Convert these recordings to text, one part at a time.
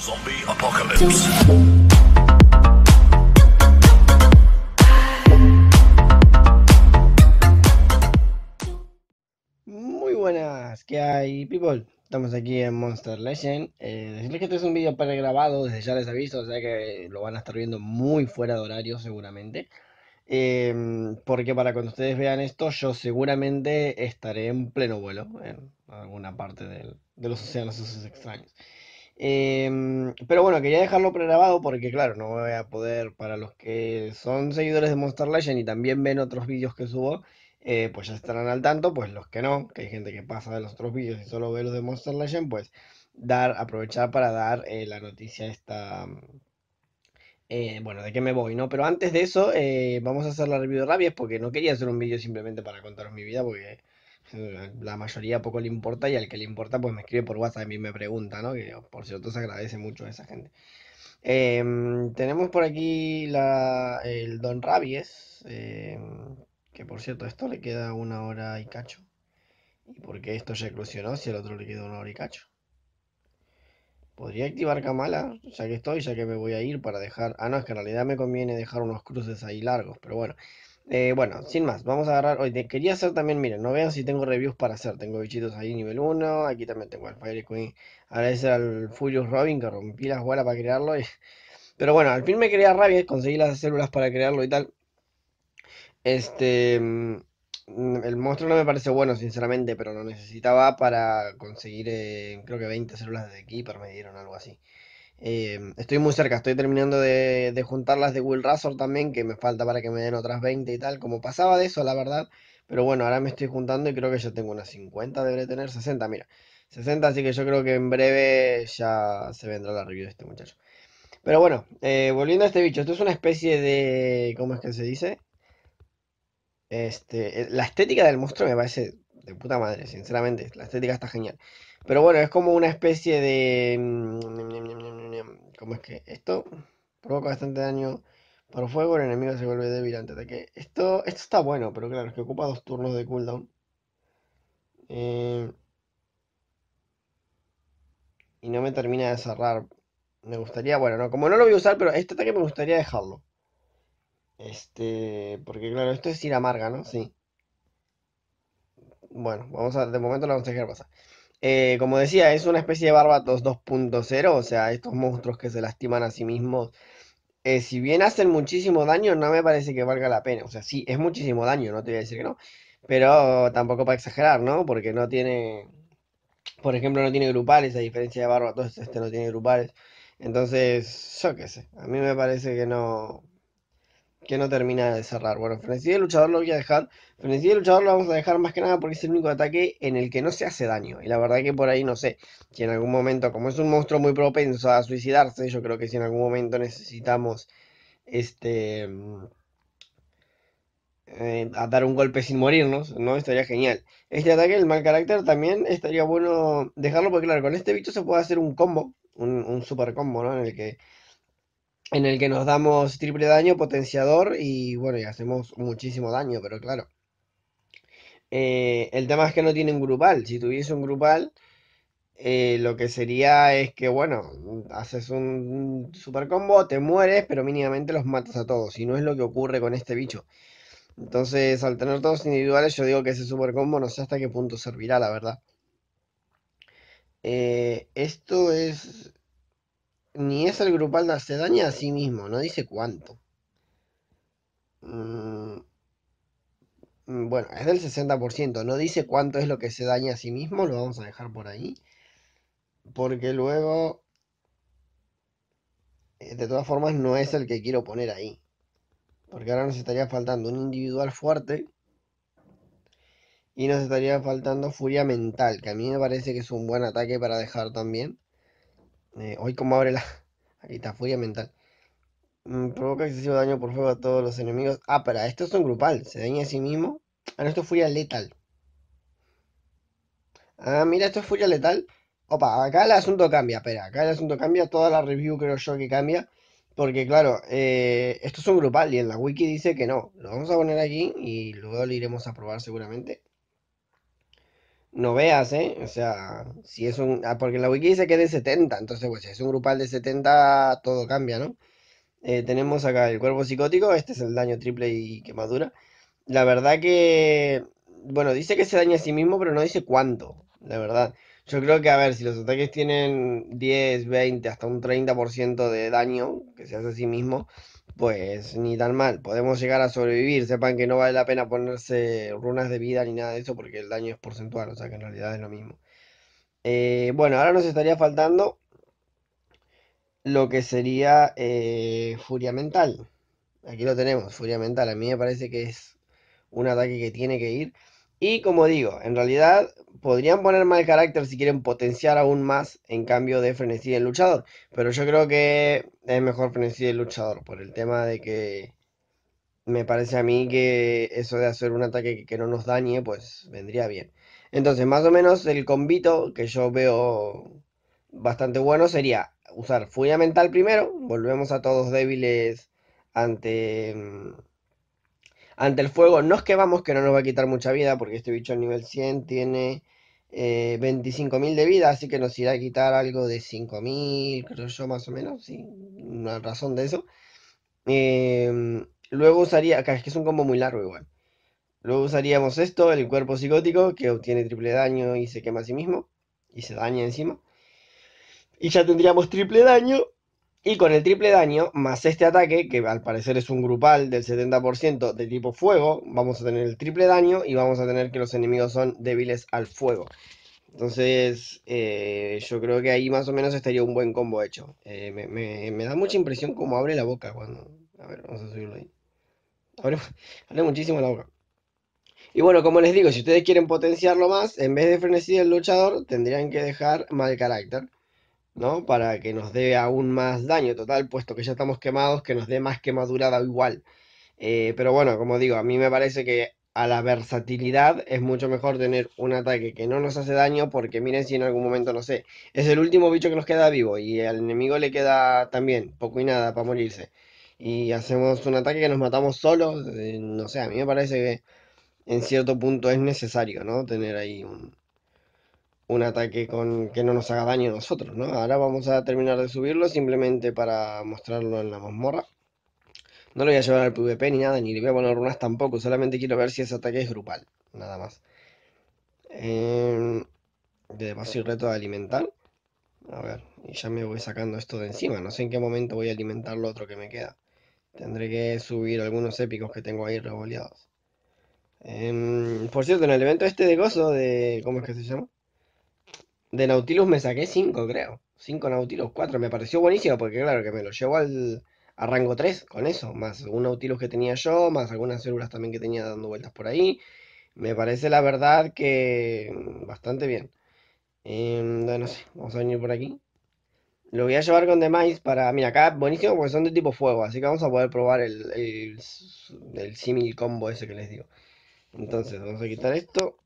Zombie Apocalypse. Muy buenas, ¿qué hay, people? Estamos aquí en Monster Legend. Eh, decirles que este es un vídeo pregrabado, desde ya les aviso, o sea que lo van a estar viendo muy fuera de horario seguramente. Em, porque para cuando ustedes vean esto, yo seguramente estaré en pleno vuelo en alguna parte de los océanos esos extraños. Em, pero bueno, quería dejarlo pregrabado porque, claro, no voy a poder, para los que son seguidores de Monster Legend y también ven otros vídeos que subo, eh, pues ya estarán al tanto, pues los que no, que hay gente que pasa de los otros vídeos y solo ve los de Monster Legend, pues dar, aprovechar para dar eh, la noticia esta... Eh, bueno, de qué me voy, ¿no? Pero antes de eso, vamos a hacer la review de rabias porque no quería hacer un vídeo simplemente para contaros mi vida, porque Mm, la mayoría poco le importa y al que le importa pues me escribe por WhatsApp y me pregunta, ¿no? Que por cierto se agradece mucho a esa gente. Em, tenemos por aquí la, el Don Rabies, em, que por cierto esto le queda una hora y cacho. ¿Y por qué esto se eclosionó si al otro le queda una hora y cacho? Podría activar Kamala, ya que estoy, ya que me voy a ir para dejar... Ah, no, es que en realidad me conviene dejar unos cruces ahí largos, pero bueno. Eh, bueno, sin más, vamos a agarrar. Hoy quería hacer también, miren, no vean si tengo reviews para hacer. Tengo bichitos ahí nivel 1. Aquí también tengo el Fire Queen. Agradecer al Furious Robin que rompí las bolas para crearlo. Pero bueno, al fin me quería rabia. Conseguí las células para crearlo y tal. Este. Mm, el monstruo no me parece bueno, sinceramente, pero lo necesitaba para conseguir, eh, creo que 20 células de Keeper me dieron algo así. Em, estoy muy cerca, estoy terminando de, juntar las de Will Razor también, que me falta para que me den otras 20 y tal, como pasaba de eso, la verdad. Pero bueno, ahora me estoy juntando y creo que ya tengo unas 50, deberé tener 60, mira. 60, así que yo creo que en breve ya se vendrá la review de este muchacho. Pero bueno, eh, volviendo a este bicho, esto es una especie de... ¿Cómo es que se dice? Este, eh, la estética del monstruo me parece de puta madre, sinceramente. La estética está genial. Pero bueno, es como una especie de... Mm, ¿Cómo es que esto? Provoca bastante daño por fuego, el enemigo se vuelve débil antes de que... Esto, esto está bueno, pero claro, es que ocupa dos turnos de cooldown. Eh, y no me termina de cerrar. Me gustaría, bueno, no, como no lo voy a usar, pero este ataque me gustaría dejarlo. Este, porque claro, esto es ir amarga, ¿no? Sí. Bueno, vamos a, de momento lo vamos a dejar pasar. Eh, como decía, es una especie de Barbatos 2.0, o sea, estos monstruos que se lastiman a sí mismos. Eh, si bien hacen muchísimo daño, no me parece que valga la pena. O sea, sí, es muchísimo daño, no te voy a decir que no. Pero tampoco para exagerar, ¿no? Porque no tiene. Por ejemplo, no tiene grupales, a diferencia de Barbatos, este no tiene grupales. Entonces, yo qué sé. A mí me parece que no que no termina de cerrar. Bueno, frenesí de luchador lo voy a dejar. Frenesí de luchador lo vamos a dejar más que nada porque es el único ataque en el que no se hace daño. Y la verdad que por ahí no sé si en algún momento, como es un monstruo muy propenso a suicidarse, yo creo que si en algún momento necesitamos este eh, a dar un golpe sin morirnos, ¿no? Estaría genial. Este ataque, el mal carácter, también estaría bueno dejarlo porque claro, con este bicho se puede hacer un combo, un, un super combo, ¿no? En el que en el que nos damos triple daño, potenciador y bueno, y hacemos muchísimo daño, pero claro. Eh, el tema es que no tiene un grupal. Si tuviese un grupal, eh, lo que sería es que, bueno, haces un super combo, te mueres, pero mínimamente los matas a todos. Y no es lo que ocurre con este bicho. Entonces, al tener todos individuales, yo digo que ese super combo no sé hasta qué punto servirá, la verdad. Eh, esto es ni es el grupal se daña a sí mismo, no dice cuánto. Mm, bueno, es del 60%, no dice cuánto es lo que se daña a sí mismo, lo vamos a dejar por ahí. Porque luego, eh, de todas formas, no es el que quiero poner ahí. Porque ahora nos estaría faltando un individual fuerte. Y nos estaría faltando furia mental, que a mí me parece que es un buen ataque para dejar también. Eh, hoy como abre la... Aquí está, furia mental. Mm, provoca excesivo daño por fuego a todos los enemigos. Ah, pero esto es un grupal. Se daña a sí mismo. Ah, no, esto es furia letal. Ah, mira, esto es furia letal. Opa, acá el asunto cambia. Espera, acá el asunto cambia. Toda la review creo yo que cambia. Porque claro, eh, esto es un grupal y en la wiki dice que no. Lo vamos a poner aquí y luego lo iremos a probar seguramente no veas, ¿eh? O sea, si es un... Ah, porque la wiki dice que es de 70, entonces pues si es un grupal de 70 todo cambia, ¿no? Eh, tenemos acá el cuerpo psicótico, este es el daño triple y quemadura. La verdad que... Bueno, dice que se daña a sí mismo, pero no dice cuánto, la verdad. Yo creo que, a ver, si los ataques tienen 10, 20, hasta un 30% de daño que se hace a sí mismo, pues ni tan mal. Podemos llegar a sobrevivir. Sepan que no vale la pena ponerse runas de vida ni nada de eso porque el daño es porcentual, o sea que en realidad es lo mismo. Eh, bueno, ahora nos estaría faltando lo que sería eh, Furia Mental. Aquí lo tenemos, Furia Mental. A mí me parece que es un ataque que tiene que ir. Y como digo, en realidad podrían poner mal carácter si quieren potenciar aún más en cambio de frenesí del luchador. Pero yo creo que es mejor frenesí del luchador por el tema de que me parece a mí que eso de hacer un ataque que no nos dañe, pues vendría bien. Entonces, más o menos el convito que yo veo bastante bueno sería usar furia mental primero, volvemos a todos débiles ante mm, ante el fuego nos quemamos, que no nos va a quitar mucha vida, porque este bicho a nivel 100 tiene 25.000 eh, de vida, así que nos irá a quitar algo de 5.000, creo yo, más o menos, sí, una razón de eso. Em, luego usaría, que es un combo muy largo igual. Luego usaríamos esto, el cuerpo psicótico, que obtiene triple daño y se quema a sí mismo, y se daña encima. Y ya tendríamos triple daño y con el triple daño, más este ataque, que al parecer es un grupal del 70% de tipo fuego, vamos a tener el triple daño y vamos a tener que los enemigos son débiles al fuego. Entonces, eh, yo creo que ahí más o menos estaría un buen combo hecho. Eh, me, da mucha impresión cómo abre la boca cuando... A ver, vamos a subirlo ahí. Abre, abre muchísimo la boca. Y bueno, como les digo, si ustedes quieren potenciarlo más, en vez de frenesí del luchador, tendrían que dejar mal carácter. ¿no? Para que nos dé aún más daño total, puesto que ya estamos quemados, que nos dé más quemadura da igual. Eh, pero bueno, como digo, a mí me parece que a la versatilidad es mucho mejor tener un ataque que no nos hace daño, porque miren si en algún momento, no sé, es el último bicho que nos queda vivo y al enemigo le queda también poco y nada para morirse. Y hacemos un ataque que nos matamos solos, eh, no sé, a mí me parece que en cierto punto es necesario, ¿no? Tener ahí un, un ataque con que no nos haga daño a nosotros, ¿no? Ahora vamos a terminar de subirlo simplemente para mostrarlo en la mazmorra. No lo voy a llevar al PvP ni nada, ni le voy a poner runas tampoco, solamente quiero ver si ese ataque es grupal, nada más. Em, de paso y reto de alimentar. A ver, y ya me voy sacando esto de encima, no sé en qué momento voy a alimentar lo otro que me queda. Tendré que subir algunos épicos que tengo ahí revoleados. Em, por cierto, en el evento este de gozo, de... ¿cómo es que se llama? de Nautilus me saqué 5, creo. 5 Nautilus 4. Me pareció buenísimo porque, claro, que me lo llevo al rango 3 con eso. Más un Nautilus que tenía yo, más algunas células también que tenía dando vueltas por ahí. Me parece, la verdad, que mm, bastante bien. Eh, em, no sé, vamos a venir por aquí. Lo voy a llevar con demais para... Mira, acá buenísimo porque son de tipo fuego, así que vamos a poder probar el, el, simil combo ese que les digo. Entonces, vamos a quitar esto.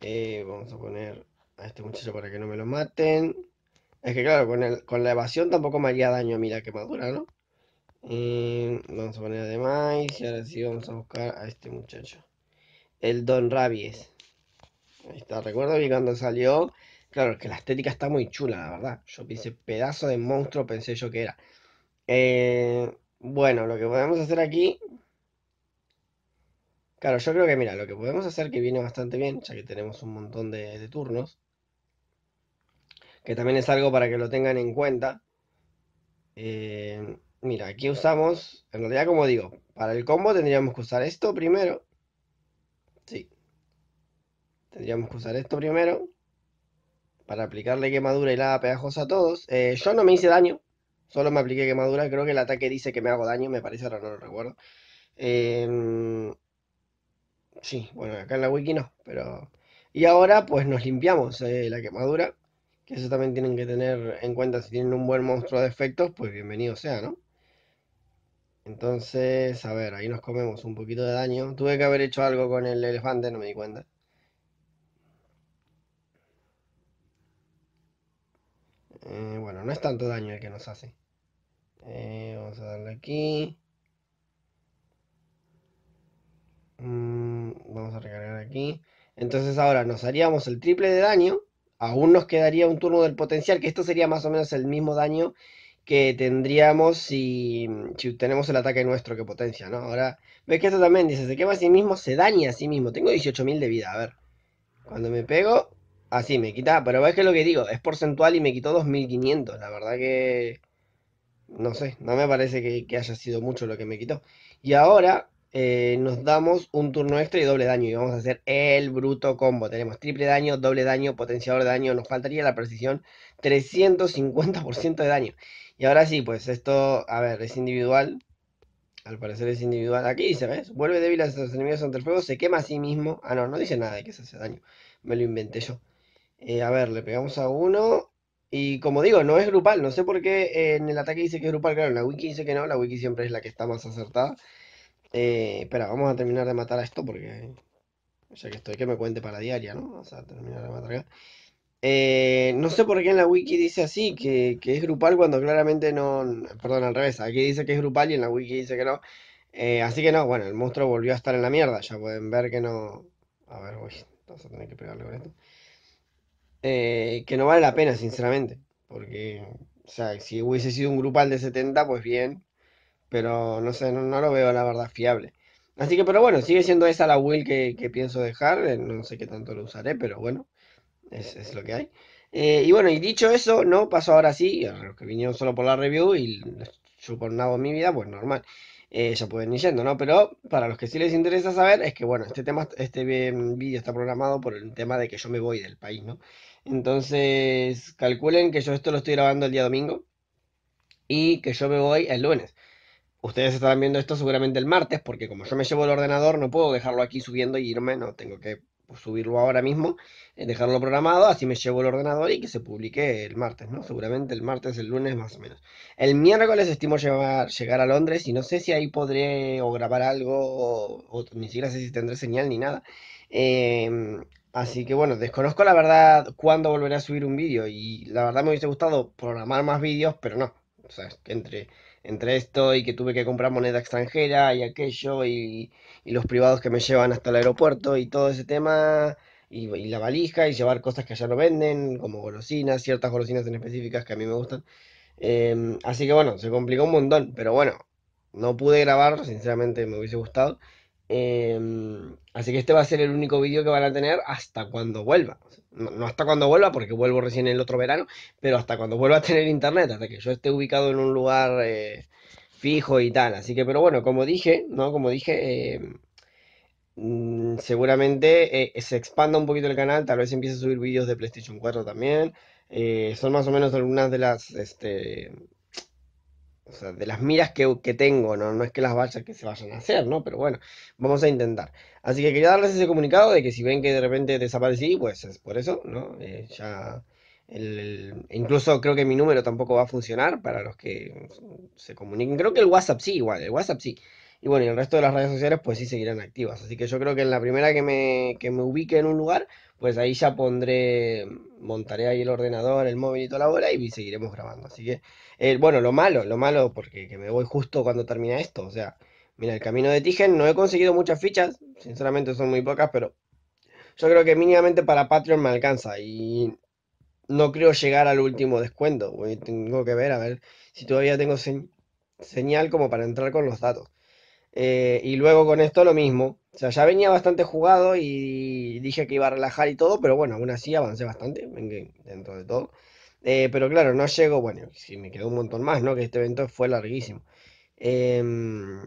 Eh, vamos a poner a este muchacho para que no me lo maten. Es que claro, con, la evasión tampoco me haría daño a mí la ¿no? vamos a poner además y ahora sí vamos a buscar a este muchacho. El Don Rabies. Ahí está, recuerdo que cuando salió, claro, que la estética está muy chula, la verdad. Yo pensé, pedazo de monstruo pensé yo que era. Eh, bueno, lo que podemos hacer aquí... Claro, yo creo que mira, lo que podemos hacer que viene bastante bien, ya que tenemos un montón de turnos, que también es algo para que lo tengan en cuenta. Eh, mira, aquí usamos, en realidad como digo, para el combo tendríamos que usar esto primero. Sí. Tendríamos que usar esto primero. Para aplicarle quemadura y la pegajosa a todos. Eh, yo no me hice daño. Solo me apliqué quemadura. Creo que el ataque dice que me hago daño. Me parece, ahora no lo recuerdo. Em, sí, bueno, acá en la wiki no. Pero... Y ahora pues nos limpiamos eh, la quemadura que eso también tienen que tener en cuenta. Si tienen un buen monstruo de efectos, pues bienvenido sea, ¿no? Entonces, a ver, ahí nos comemos un poquito de daño. Tuve que haber hecho algo con el elefante, no me di cuenta. Eh, bueno, no es tanto daño el que nos hace. Eh, vamos a darle aquí. Mm, vamos a recargar aquí. Entonces ahora nos haríamos el triple de daño aún nos quedaría un turno del potencial, que esto sería más o menos el mismo daño que tendríamos si, tenemos el ataque nuestro que potencia, ¿no? Ahora, ves que esto también dice, se quema a sí mismo, se daña a sí mismo. Tengo 18.000 de vida, a ver. Cuando me pego, así me quita, pero ves que lo que digo, es porcentual y me quitó 2.500, la verdad que... No sé, no me parece que haya sido mucho lo que me quitó. Y ahora, eh, nos damos un turno extra y doble daño. Y vamos a hacer el bruto combo. Tenemos triple daño, doble daño, potenciador de daño. Nos faltaría la precisión 350% de daño. Y ahora sí, pues esto, a ver, es individual. Al parecer es individual. Aquí dice, ¿ves? Vuelve débil a los enemigos ante el fuego, se quema a sí mismo. Ah, no, no dice nada de que se hace daño. Me lo inventé yo. Eh, a ver, le pegamos a uno. Y como digo, no es grupal. No sé por qué en el ataque dice que es grupal. Claro, la wiki dice que no. La wiki siempre es la que está más acertada. Eh, espera, vamos a terminar de matar a esto porque. Ya que estoy que me cuente para diaria, ¿no? Vamos a terminar de matar acá. Eh, no sé por qué en la wiki dice así, que, es grupal cuando claramente no. Perdón, al revés. Aquí dice que es grupal y en la wiki dice que no. Eh, así que no, bueno, el monstruo volvió a estar en la mierda. Ya pueden ver que no. A ver, voy. Vamos a tener que pegarle con esto. Eh, que no vale la pena, sinceramente. Porque, o sea, si hubiese sido un grupal de 70, pues bien pero no sé, no, lo veo la verdad fiable. Así que, pero bueno, sigue siendo esa la will que, que pienso dejar, eh, no sé qué tanto lo usaré, pero bueno, es, lo que hay. Eh, y bueno, y dicho eso, no Paso ahora sí, los que vinieron solo por la review y en mi vida, pues normal. eso eh, ya pueden ir yendo, ¿no? Pero para los que sí les interesa saber, es que bueno, este tema, este vídeo está programado por el tema de que yo me voy del país, ¿no? Entonces, calculen que yo esto lo estoy grabando el día domingo y que yo me voy el lunes. Ustedes estarán viendo esto seguramente el martes, porque como yo me llevo el ordenador, no puedo dejarlo aquí subiendo y e irme, no, tengo que subirlo ahora mismo, eh, dejarlo programado, así me llevo el ordenador y que se publique el martes, ¿no? Seguramente el martes, el lunes más o menos. El miércoles estimo llegar a Londres y no sé si ahí podré o grabar algo o, ni siquiera sé si tendré señal ni nada. Em, así que bueno, desconozco la verdad cuándo volveré a subir un vídeo y la verdad me hubiese gustado programar más vídeos, pero no. O sea, entre entre esto y que tuve que comprar moneda extranjera y aquello y, los privados que me llevan hasta el aeropuerto y todo ese tema y, la valija y llevar cosas que allá no venden, como golosinas, ciertas golosinas en específicas que a mí me gustan. Em, así que bueno, se complicó un montón, pero bueno, no pude grabar, sinceramente me hubiese gustado. Em, así que este va a ser el único vídeo que van a tener hasta cuando vuelva. No, hasta cuando vuelva, porque vuelvo recién el otro verano, pero hasta cuando vuelva a tener internet, hasta que yo esté ubicado en un lugar eh, fijo y tal. Así que, pero bueno, como dije, ¿no? Como dije, em, mm, seguramente eh, se expanda un poquito el canal, tal vez empiece a subir vídeos de PlayStation 4 también. Eh, son más o menos algunas de las este, de las miras que, tengo, ¿no? no es que las vaya, que se vayan a hacer, ¿no? Pero bueno, vamos a intentar. Así que quería darles ese comunicado de que si ven que de repente desaparecí, pues es por eso, ¿no? Eh, ya... incluso creo que mi número tampoco va a funcionar para los que se comuniquen. Creo que el WhatsApp sí, igual, el WhatsApp sí. Y bueno, y el resto de las redes sociales pues sí seguirán activas. Así que yo creo que en la primera que me, me ubique en un lugar, pues ahí ya pondré, montaré ahí el ordenador, el móvil y toda la bola y seguiremos grabando. Así que, eh, bueno, lo malo, lo malo, porque me voy justo cuando termina esto. O sea, mira, el camino de Tigen, no he conseguido muchas fichas, sinceramente son muy pocas, pero yo creo que mínimamente para Patreon me alcanza y no creo llegar al último descuento. Tengo que ver, a ver si todavía tengo señal como para entrar con los datos. Eh, y luego con esto lo mismo. O sea, ya venía bastante jugado y dije que iba a relajar y todo, pero bueno, aún así avancé bastante dentro de todo. Eh, pero claro, no llego, bueno, si me quedó un montón más, ¿no? Que este evento fue larguísimo. Em,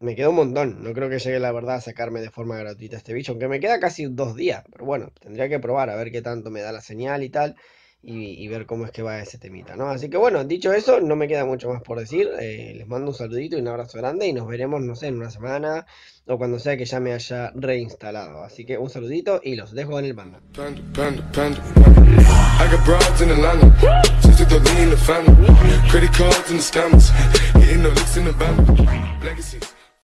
me quedó un montón, no creo que llegue la verdad a sacarme de forma gratuita este bicho, aunque me queda casi dos días, pero bueno, tendría que probar a ver qué tanto me da la señal y tal y, ver cómo es que va ese temita, ¿no? Así que bueno, dicho eso, no me queda mucho más por decir. Eh, les mando un saludito y un abrazo grande y nos veremos, no sé, en una semana o cuando sea que ya me haya reinstalado. Así que un saludito y los dejo en el banda.